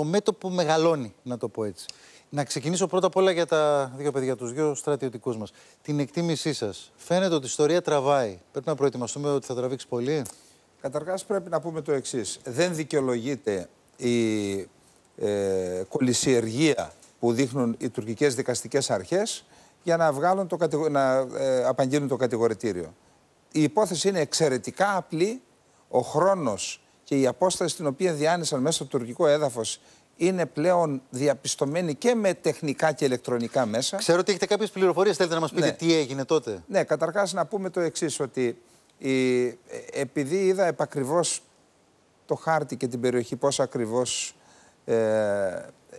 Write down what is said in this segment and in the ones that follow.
το μέτωπο μεγαλώνει, να το πω έτσι. Να ξεκινήσω πρώτα απ' όλα για τα δύο παιδιά, τους δύο στρατιωτικούς μας. Την εκτίμησή σας. Φαίνεται ότι η ιστορία τραβάει. Πρέπει να προετοιμαστούμε ότι θα τραβήξει πολύ. Καταρχάς, πρέπει να πούμε το εξής. Δεν δικαιολογείται η ε, που δείχνουν οι τουρκικές δικαστικές αρχές για να, βγάλουν το, να ε, απαγγείλουν το κατηγορητήριο. Η υπόθεση είναι εξαιρετικά απλή. Ο χρόνος και η απόσταση την οποία διάνυσαν μέσα στο τουρκικό έδαφος είναι πλέον διαπιστωμένη και με τεχνικά και ηλεκτρονικά μέσα. Ξέρω ότι έχετε κάποιες πληροφορίες. Θέλετε να μας πείτε ναι. τι έγινε τότε. Ναι, καταρχάς να πούμε το εξής, ότι η... επειδή είδα επακριβώς το χάρτη και την περιοχή, πώς ακριβώς ε,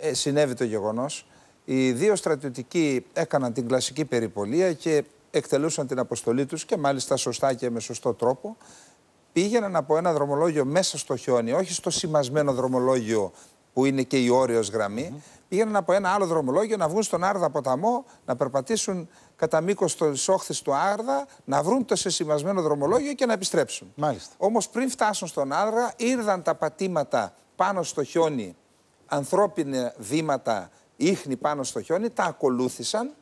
ε... συνέβη το γεγονός, οι δύο στρατιωτικοί έκαναν την κλασική περιπολία και εκτελούσαν την αποστολή τους και μάλιστα σωστά και με σωστό τρόπο πήγαιναν από ένα δρομολόγιο μέσα στο χιόνι, όχι στο σημασμένο δρομολόγιο που είναι και η όριο γραμμή, mm. πήγαιναν από ένα άλλο δρομολόγιο να βγουν στον Άρδα ποταμό, να περπατήσουν κατά μήκος της όχθης του Άρδα, να βρουν το σεσημασμένο δρομολόγιο και να επιστρέψουν. Μάλιστα. Όμως πριν φτάσουν στον Άρδα, ήρθαν τα πατήματα πάνω στο χιόνι, ανθρώπινα βήματα, ίχνη πάνω στο χιόνι, τα ακολούθησαν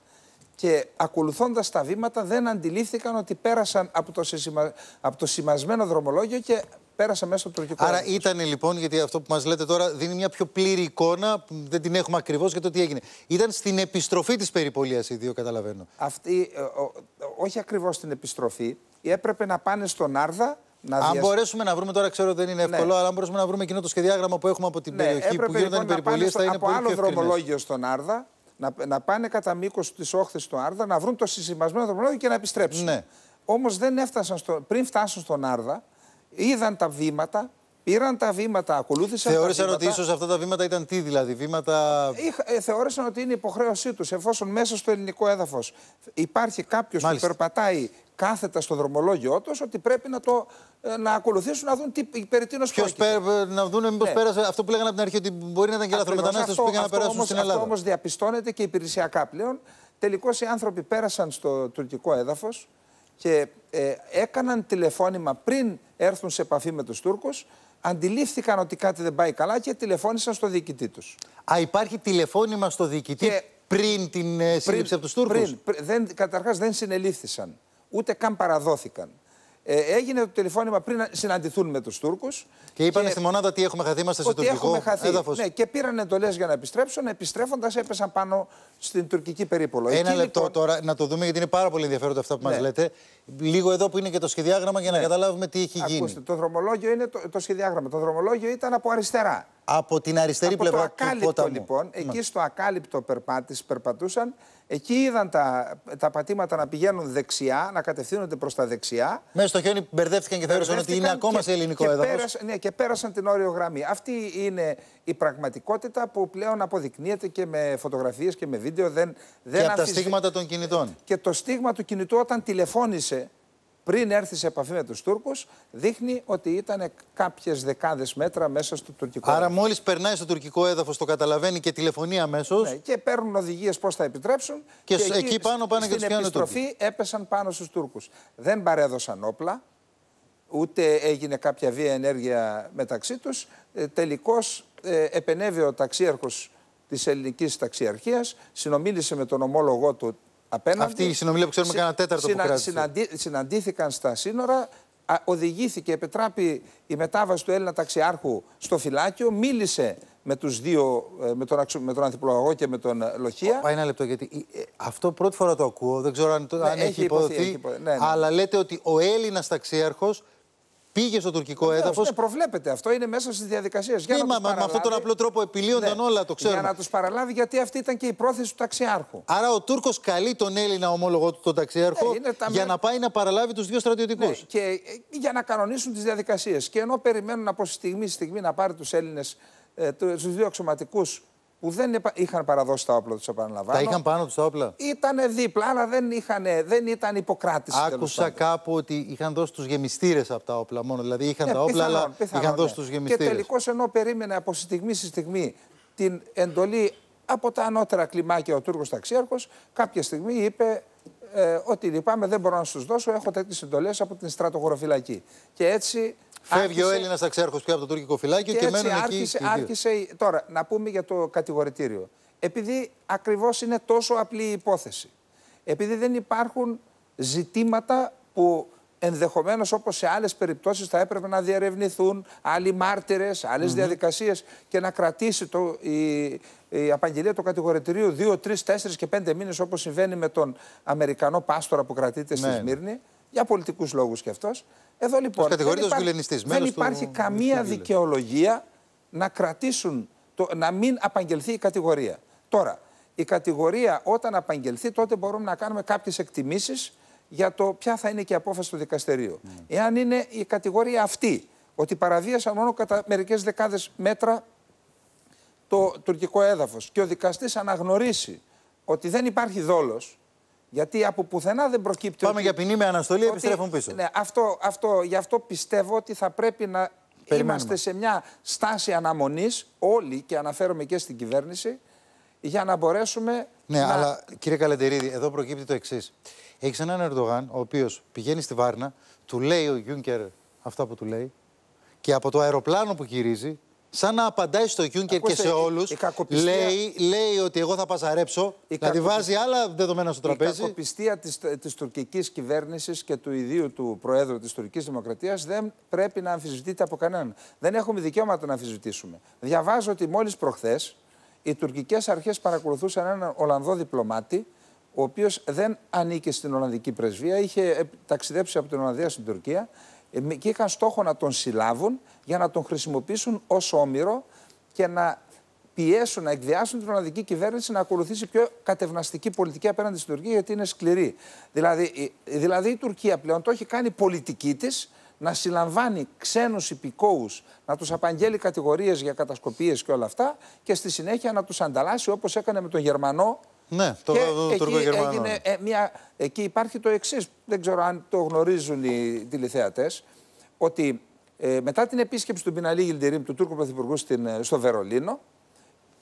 και ακολουθώντας τα βήματα δεν αντιλήφθηκαν ότι πέρασαν από το, το σημασμένο δρομολόγιο και πέρασαν μέσα από το τουρκικό Άρα ήταν λοιπόν, γιατί αυτό που μας λέτε τώρα δίνει μια πιο πλήρη εικόνα, δεν την έχουμε ακριβώς για το τι έγινε. Ήταν στην επιστροφή της περιπολίας οι δύο, καταλαβαίνω. Αυτή, ε, όχι ακριβώς στην επιστροφή, έπρεπε να πάνε στον Άρδα να αν μπορέσουμε να βρούμε, τώρα ξέρω δεν είναι ναι. εύκολο, αλλά αν μπορέσουμε να βρούμε εκείνο το σχεδιάγραμμα που έχουμε από την ναι, περιοχή που γίνονταν λοιπόν οι περιπολίε, θα είναι πολύ πιο Από άλλο δρομολόγιο στον Άρδα, να, να πάνε κατά μήκος της όχθης του Άρδα, να βρουν το συσυμμασμένο δρομολόγιο και να επιστρέψουν. Ναι. Όμως δεν έφτασαν στο, πριν φτάσουν στον Άρδα, είδαν τα βήματα, πήραν τα βήματα, ακολούθησαν. Θεώρησαν τα βήματα. ότι ίσως αυτά τα βήματα ήταν τι δηλαδή, βήματα. Ε, θεώρησαν ότι είναι υποχρέωσή τους, εφόσον μέσα στο ελληνικό έδαφος υπάρχει κάποιος που περπατάει κάθετα στο δρομολόγιο τους ότι πρέπει να το ε, να ακολουθήσουν να δουν τι, περί τίνος πρόκειται. Πέ, ε, να δουν μήπως ναι. πέρασε αυτό που λέγανε από την αρχή, ότι μπορεί να ήταν και λαθρομετανάστε που πήγαν να περάσουν στην Ελλάδα. Αυτό όμως διαπιστώνεται και υπηρεσιακά πλέον. Τελικώς οι άνθρωποι πέρασαν στο τουρκικό έδαφος και ε, έκαναν τηλεφώνημα πριν έρθουν σε επαφή με τους Τούρκους. Αντιλήφθηκαν ότι κάτι δεν πάει καλά και τηλεφώνησαν στο διοικητή τους. Α, υπάρχει τηλεφώνημα στο διοικητή και πριν την σύλληψη από τους Τούρκους. Καταρχάς δεν συνελήφθησαν ούτε καν παραδόθηκαν. Ε, έγινε το τηλεφώνημα πριν συναντηθούν με τους Τούρκους. Και είπαν και... στη μονάδα ότι έχουμε χαθεί, είμαστε σε ότι τουρκικό έχουμε Ναι, και πήραν εντολές για να επιστρέψουν. Επιστρέφοντας, έπεσαν πάνω στην τουρκική περίπολο. Ένα λεπτό λοιπόν, τώρα να το δούμε, γιατί είναι πάρα πολύ ενδιαφέροντα αυτά που ναι. μα λέτε. Λίγο εδώ που είναι και το σχεδιάγραμμα για να ναι. καταλάβουμε τι έχει γίνει. Ακούστε, το δρομολόγιο είναι το, το σχεδιάγραμμα. Το δρομολόγιο ήταν από αριστερά από την αριστερή από πλευρά το ακάλυπτο, του ποταμού. λοιπόν, εκεί στο ακάλυπτο περπάτης, περπατούσαν, εκεί είδαν τα, τα πατήματα να πηγαίνουν δεξιά, να κατευθύνονται προς τα δεξιά. Μέσα στο χιόνι μπερδεύτηκαν και θεώρησαν ότι είναι ακόμα σε ελληνικό και έδαφος. ναι, και πέρασαν την όριο γραμμή. Αυτή είναι η πραγματικότητα που πλέον αποδεικνύεται και με φωτογραφίες και με βίντεο. Δεν, δεν και από τα στίγματα των κινητών. Και το στίγμα του κινητού όταν τηλεφώνησε, πριν έρθει σε επαφή με τους Τούρκους, δείχνει ότι ήταν κάποιες δεκάδες μέτρα μέσα στο τουρκικό έδαφο. Άρα, μόλις περνάει στο τουρκικό έδαφος, το καταλαβαίνει και τηλεφωνεί αμέσως. Ναι, και παίρνουν οδηγίες πώς θα επιτρέψουν. Και, και εκεί, πάνω πάνε και τους Στην επιστροφή έπεσαν πάνω στους Τούρκους. Δεν παρέδωσαν όπλα, ούτε έγινε κάποια βία ενέργεια μεταξύ τους. Ε, Τελικώς ε, επενέβη ο ταξίαρχος της ελληνικής ταξιαρχίας, συνομίλησε με τον ομόλογό του απέναντι. Αυτή η συνομιλία που ξέρουμε συ, κανένα τέταρτο συνα, συναντήθηκαν στα σύνορα, οδηγήθηκε, επετράπη η μετάβαση του Έλληνα ταξιάρχου στο φυλάκιο, μίλησε με τους δύο, ε, με τον, με τον και με τον Λοχία. Πάει ένα λεπτό, γιατί ε, αυτό πρώτη φορά το ακούω, δεν ξέρω αν, ναι, έχει, υποδοθεί ναι, ναι. αλλά λέτε ότι ο Έλληνας ταξιάρχος πήγε στο τουρκικό ναι, έδαφος. Ναι, προβλέπεται αυτό, είναι μέσα στις διαδικασίες. Ναι, μα με αυτόν τον απλό τρόπο επιλύονταν ναι, όλα, το ξέρω. Για να τους παραλάβει, γιατί αυτή ήταν και η πρόθεση του ταξιάρχου. Άρα ο Τούρκος καλεί τον Έλληνα ομόλογο του, τον ταξιάρχο, ναι, για να πάει να παραλάβει τους δύο στρατιωτικούς. και ε, για να κανονίσουν τις διαδικασίες. Και ενώ περιμένουν από στιγμή στιγμή να πάρει τους Έλληνες, ε, τους δύο αξιωματικούς που δεν είχαν παραδώσει τα όπλα τους, επαναλαμβάνω. Τα είχαν πάνω τους τα όπλα. Ήταν δίπλα, αλλά δεν, δεν ήταν υποκράτηση. Άκουσα κάπου ότι είχαν δώσει τους γεμιστήρες από τα όπλα μόνο. Δηλαδή είχαν ναι, τα όπλα, πιθανόν, αλλά πιθανόν, είχαν ναι. δώσει τους γεμιστήρες. Και τελικώς ενώ περίμενε από στιγμή στη στιγμή την εντολή από τα ανώτερα κλιμάκια ο Τούρκος ταξίαρχος, κάποια στιγμή είπε ε, ότι λυπάμαι, δεν μπορώ να σου δώσω, έχω τέτοιες εντολές από την στρατογοροφυλακή. Και έτσι Φεύγει ο Έλληνα ταξιάρχο πια από το τουρκικό φυλάκιο και, και μένουν άρχισε, εκεί. Άρχισε, τώρα, να πούμε για το κατηγορητήριο. Επειδή ακριβώς είναι τόσο απλή η υπόθεση. Επειδή δεν υπάρχουν ζητήματα που ενδεχομένως όπως σε άλλες περιπτώσεις θα έπρεπε να διερευνηθούν άλλοι μάρτυρες, άλλες mm διαδικασίες και να κρατήσει το, η, η απαγγελία του κατηγορητηρίου δύο, 3, 4 και πέντε μήνες όπως συμβαίνει με τον Αμερικανό πάστορα που κρατείται στη ναι. Σμύρνη, για πολιτικούς λόγους κι αυτός. Εδώ λοιπόν δεν υπάρχει, δεν υπάρχει καμία δικαιολογία να κρατήσουν, το, να μην απαγγελθεί η κατηγορία. Τώρα, η κατηγορία όταν απαγγελθεί τότε μπορούμε να κάνουμε κάποιες εκτιμήσεις για το ποια θα είναι και η απόφαση του δικαστηρίου. Ναι. Εάν είναι η κατηγορία αυτή, ότι παραβίασαν μόνο κατά μερικές δεκάδες μέτρα το τουρκικό έδαφος και ο δικαστής αναγνωρίσει ότι δεν υπάρχει δόλος, γιατί από πουθενά δεν προκύπτει. Πάμε για ποινή με αναστολή, ότι... επιστρέφουν πίσω. Ναι, αυτό, αυτό, γι' αυτό πιστεύω ότι θα πρέπει να είμαστε σε μια στάση αναμονής, όλοι και αναφέρομαι και στην κυβέρνηση, για να μπορέσουμε. Ναι, αλλά κύριε Καλετερίδη, εδώ προκύπτει το εξής. Έχεις έναν Ερντογάν, ο οποίος πηγαίνει στη Βάρνα, του λέει ο Γιούνκερ αυτά που του λέει, και από το αεροπλάνο που γυρίζει, σαν να απαντάει στο Γιούνκερ και σε όλου. Λέει, λέει ότι εγώ θα παζαρέψω, Η δηλαδή βάζει άλλα δεδομένα στο τραπέζι. Η κακοπιστία της τουρκικής κυβέρνησης και του ιδίου του Προέδρου της τουρκικής δημοκρατίας δεν πρέπει να αμφισβητείται από κανέναν. Δεν έχουμε δικαίωμα να αμφισβητήσουμε. Διαβάζω ότι μόλις προχθές οι τουρκικές αρχές παρακολουθούσαν έναν Ολλανδό διπλωμάτη ο οποίος δεν ανήκε στην Ολλανδική πρεσβεία, είχε ταξιδέψει από την Ολλανδία στην Τουρκία ε, και είχαν στόχο να τον συλλάβουν για να τον χρησιμοποιήσουν ως όμοιρο και να πιέσουν, να εκδιάσουν την Ολλανδική κυβέρνηση να ακολουθήσει πιο κατευναστική πολιτική απέναντι στην Τουρκία, γιατί είναι σκληρή. Δηλαδή, δηλαδή η Τουρκία πλέον το έχει κάνει πολιτική της να συλλαμβάνει ξένους υπηκόους, να τους απαγγέλει κατηγορίες για κατασκοπίες και όλα αυτά και στη συνέχεια να τους ανταλλάσσει όπως έκανε με τον Γερμανό ναι, το, το ε, μια, εκεί υπάρχει το εξής. Δεν ξέρω αν το γνωρίζουν οι τηλεθεατές. Ότι ε, μετά την επίσκεψη του Μπιναλή Γιλντερίμ, του Τούρκου Πρωθυπουργού στην, ε, στο Βερολίνο,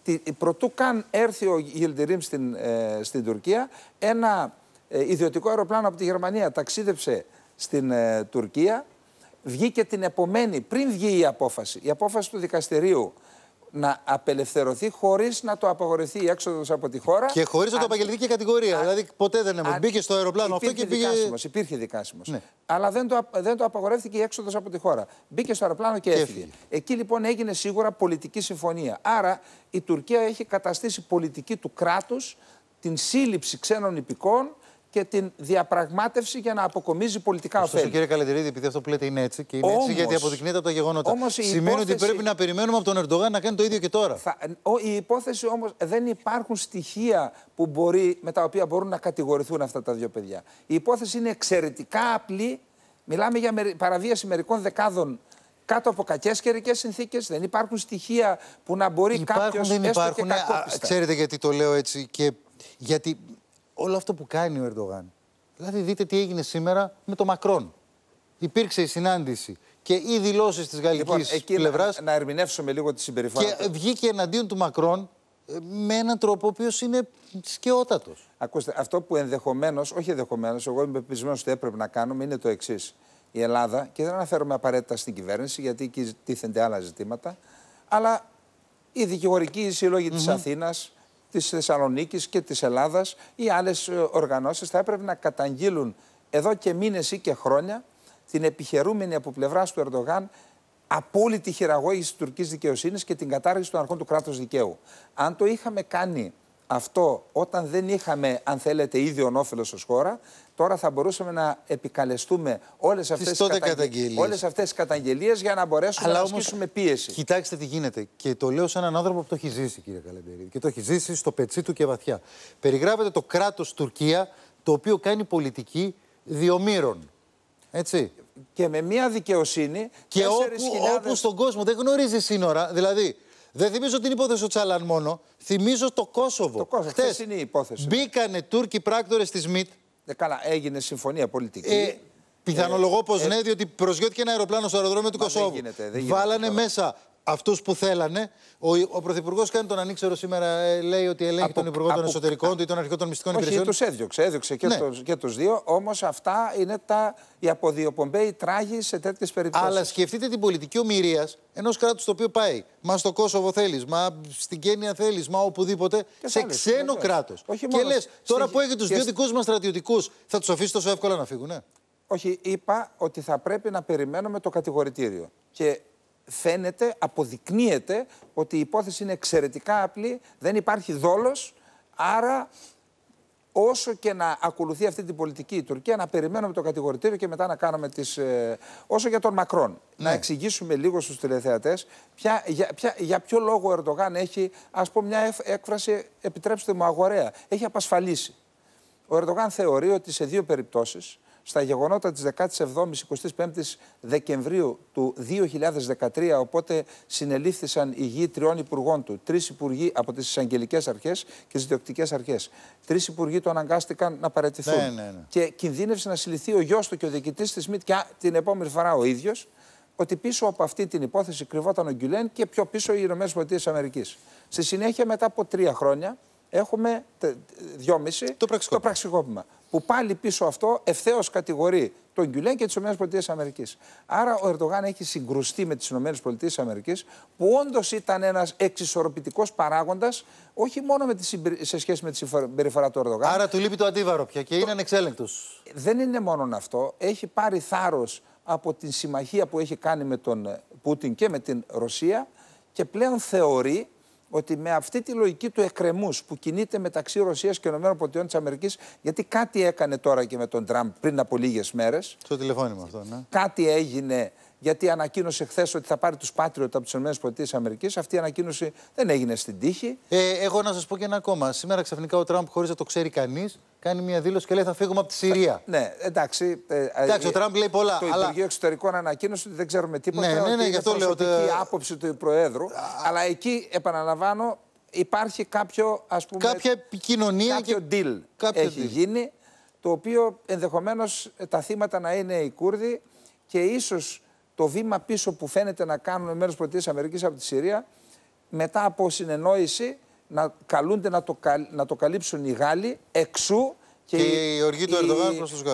τη, προτού καν έρθει ο Γιλντερίμ στην, ε, στην Τουρκία, ένα ε, ιδιωτικό αεροπλάνο από τη Γερμανία ταξίδεψε στην Τουρκία. Βγήκε την επομένη, πριν βγει η απόφαση, η απόφαση του δικαστηρίου να απελευθερωθεί χωρίς να το απαγορευτεί η έξοδος από τη χώρα. Και χωρίς να το και κατηγορία. δηλαδή ποτέ δεν έμεινε. μπήκε στο αεροπλάνο αυτό και πήγε. Δικάσιμος, υπήρχε δικάσιμος. Ναι. Αλλά δεν το, δεν το απαγορεύτηκε η έξοδος από τη χώρα. Μπήκε στο αεροπλάνο και, έφυγε. έφυγε. Εκεί λοιπόν έγινε σίγουρα πολιτική συμφωνία. Άρα η Τουρκία έχει καταστήσει πολιτική του κράτους την σύλληψη ξένων υπηκών και την διαπραγμάτευση για να αποκομίζει πολιτικά ωφέλη. Ωστόσο, κύριε Καλεντηρίδη, επειδή αυτό που λέτε είναι έτσι και είναι έτσι γιατί αποδεικνύεται από τα γεγονότα. Σημαίνει ότι πρέπει να περιμένουμε από τον Ερντογάν να κάνει το ίδιο και τώρα. Θα... Η υπόθεση όμως δεν υπάρχουν στοιχεία που μπορεί, με τα οποία μπορούν να κατηγορηθούν αυτά τα δύο παιδιά. Η υπόθεση είναι εξαιρετικά απλή. Μιλάμε για παραβίαση μερικών δεκάδων κάτω από κακές καιρικέ συνθήκες. Δεν υπάρχουν στοιχεία που να μπορεί κάποιο να Υπάρχουν, ξέρετε γιατί το λέω έτσι και γιατί όλο αυτό που κάνει ο Ερντογάν. Δηλαδή, δείτε τι έγινε σήμερα με τον Μακρόν. Υπήρξε η συνάντηση και οι δηλώσεις της γαλλικής λοιπόν, πλευρά. Να, να ερμηνεύσουμε λίγο τη συμπεριφορά. Και βγήκε εναντίον του Μακρόν ε, με έναν τρόπο ο οποίος είναι σκαιότατος. Ακούστε, αυτό που ενδεχομένως, όχι ενδεχομένως, εγώ είμαι πεπισμένος ότι έπρεπε να κάνουμε είναι το εξής. Η Ελλάδα, και δεν αναφέρομαι απαραίτητα στην κυβέρνηση, γιατί εκεί τίθενται άλλα ζητήματα, αλλά οι δικηγορικοί σύλλογοι mm -hmm. της Αθήνας, της Θεσσαλονίκης και της Ελλάδας ή άλλες οργανώσεις θα έπρεπε να καταγγείλουν εδώ και μήνες ή και χρόνια την επιχειρούμενη από πλευράς του Ερντογάν απόλυτη χειραγώγηση της τουρκικής δικαιοσύνης και την κατάργηση των αρχών του κράτους δικαίου. Αν το είχαμε κάνει αυτό όταν δεν είχαμε, αν θέλετε, ήδη ονόφελος ως χώρα, τώρα θα μπορούσαμε να επικαλεστούμε όλες αυτές τις, τις, καταγγελίες. Όλες αυτές τις καταγγελίες για να μπορέσουμε να ασκήσουμε πίεση. Κοιτάξτε τι γίνεται. Και το λέω σαν έναν άνθρωπο που το έχει ζήσει, κύριε Καλεντερίδη. Και το έχει ζήσει στο πετσί του και βαθιά. Περιγράφεται το κράτος Τουρκία, το οποίο κάνει πολιτική διομήρων. Έτσι. Και με μια δικαιοσύνη. Και όπου, 000... όπου στον κόσμο δεν γνωρίζει σύνορα. Δηλαδή, δεν θυμίζω την υπόθεση του Τσάλαν μόνο. Θυμίζω το Κόσοβο. Το Κόσοβο. Χθες είναι η υπόθεση. Ναι. Μπήκανε Τούρκοι πράκτορες στη ΣΜΙΤ. Ε, καλά, έγινε συμφωνία πολιτική. Ε, πιθανολογώ ε, πως πω ε, ναι, διότι προσγειώθηκε ένα αεροπλάνο στο αεροδρόμιο του Κοσόβου. Δεν δεν Βάλανε μέσα αυτούς που θέλανε. Ο, ο Πρωθυπουργός κάνει τον ανήξερο σήμερα, ε, λέει ότι ελέγχει από, τον Υπουργό των Εσωτερικών του ή τον Αρχικό των Μυστικών όχι, Υπηρεσιών. τους έδιωξε, έδιωξε και, ναι. τους, και τους δύο. Όμως αυτά είναι τα, οι αποδιοπομπέοι τράγοι σε τέτοιες περιπτώσεις. Αλλά σκεφτείτε την πολιτική ομοιρίας ενός κράτους το οποίο πάει. Μα στο Κόσοβο θέλεις, μα στην Κένια θέλεις, μα οπουδήποτε. σε ξένο κράτο. Και λε, τώρα που έχει του δύο δικούς μας στρατιωτικούς, θα τους αφήσει τόσο εύκολα να φύγουν, Όχι, είπα ότι θα πρέπει να περιμένουμε το κατηγορητήριο. Και φαίνεται, αποδεικνύεται ότι η υπόθεση είναι εξαιρετικά απλή, δεν υπάρχει δόλος, άρα όσο και να ακολουθεί αυτή την πολιτική η Τουρκία, να περιμένουμε το κατηγορητήριο και μετά να κάνουμε τις... Ε, όσο για τον Μακρόν. Να ναι. εξηγήσουμε λίγο στους τηλεθεατές ποια, για, ποιο λόγο ο Ερντογάν έχει, ας πω, μια έκφραση, επιτρέψτε μου, αγορέα. Έχει απασφαλίσει. Ο Ερντογάν θεωρεί ότι σε δύο περιπτώσεις, στα γεγονότα της 17ης-25ης Δεκεμβρίου του 2013, οπότε συνελήφθησαν οι γη τριών υπουργών του, τρεις υπουργοί από τις εισαγγελικές αρχές και τις διοκτικές αρχές. Τρεις υπουργοί του αναγκάστηκαν να παρετηθούν. Ναι, ναι, ναι. και κινδύνευσε να συλληθεί ο γιος του και ο διοικητής της ΜΙΤ και την επόμενη φορά ο ίδιος ότι πίσω από αυτή την υπόθεση κρυβόταν ο Γκουλέν και πιο πίσω οι ΗΠΑ. Στη συνέχεια, μετά από τρία χρόνια, έχουμε 2,5 το, το πραξικόπημα. Που πάλι πίσω αυτό ευθέως κατηγορεί τον Γκιουλέν και τις ΗΠΑ. Άρα ο Ερντογάν έχει συγκρουστεί με τις ΗΠΑ που όντως ήταν ένας εξισορροπητικός παράγοντας όχι μόνο με σε σχέση με τη συμπεριφορά του Ερντογάν. Άρα του λείπει το αντίβαρο πια και το... είναι ανεξέλεγκτος. Δεν είναι μόνο αυτό. Έχει πάρει θάρρος από την συμμαχία που έχει κάνει με τον Πούτιν και με την Ρωσία και πλέον θεωρεί ότι με αυτή τη λογική του εκκρεμούς που κινείται μεταξύ Ρωσίας και ΗΠΑ, γιατί κάτι έκανε τώρα και με τον Τραμπ πριν από λίγες μέρες. Στο τηλεφώνημα αυτό, ναι. Κάτι έγινε γιατί ανακοίνωσε χθες ότι θα πάρει τους Πάτριωτα από τις ΗΠΑ. Αυτή η ανακοίνωση δεν έγινε στην τύχη. Ε, εγώ να σας πω και ένα ακόμα. Σήμερα ξαφνικά ο Τραμπ, χωρίς να το ξέρει κανείς, κάνει μια δήλωση και λέει θα φύγουμε από τη Συρία. Ναι, εντάξει. Ε, ε εντάξει, ο ε, Τραμπ λέει πολλά. Το αλλά... Υπουργείο Εξωτερικών ανακοίνωσε ότι δεν ξέρουμε τίποτα. Ναι, ναι, ναι, γι' αυτό λέω ότι. Είναι άποψη του Προέδρου. Αλλά εκεί, επαναλαμβάνω, υπάρχει κάποιο ας πούμε, κάποια επικοινωνία κάποιο και... deal κάποιο έχει deal. γίνει το οποίο ενδεχομένως τα θύματα να είναι οι Κούρδοι και ίσως το βήμα πίσω που φαίνεται να κάνουν οι Αμερικής από τη Συρία, μετά από συνεννόηση να καλούνται να το, να το καλύψουν οι Γάλλοι εξού και, και η, η, οργή του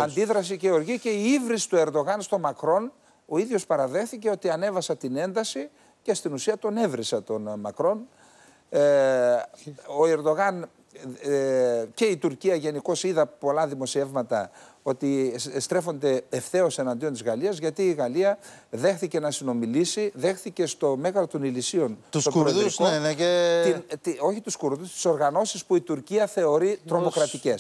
αντίδραση και η οργή και η ύβριση του Ερντογάν στο Μακρόν. Ο ίδιος παραδέχθηκε ότι ανέβασα την ένταση και στην ουσία τον έβρισα τον ε, Μακρόν. Ε, ο Ερντογάν ε, και η Τουρκία γενικώ είδα πολλά δημοσιεύματα ότι στρέφονται ευθέως εναντίον της Γαλλίας, γιατί η Γαλλία δέχθηκε να συνομιλήσει, δέχθηκε στο μέγαρο των Ηλυσίων. Τους Κουρδού, ναι, ναι, και. όχι τους Κουρδούς, τις οργανώσεις που η Τουρκία θεωρεί τρομοκρατικές.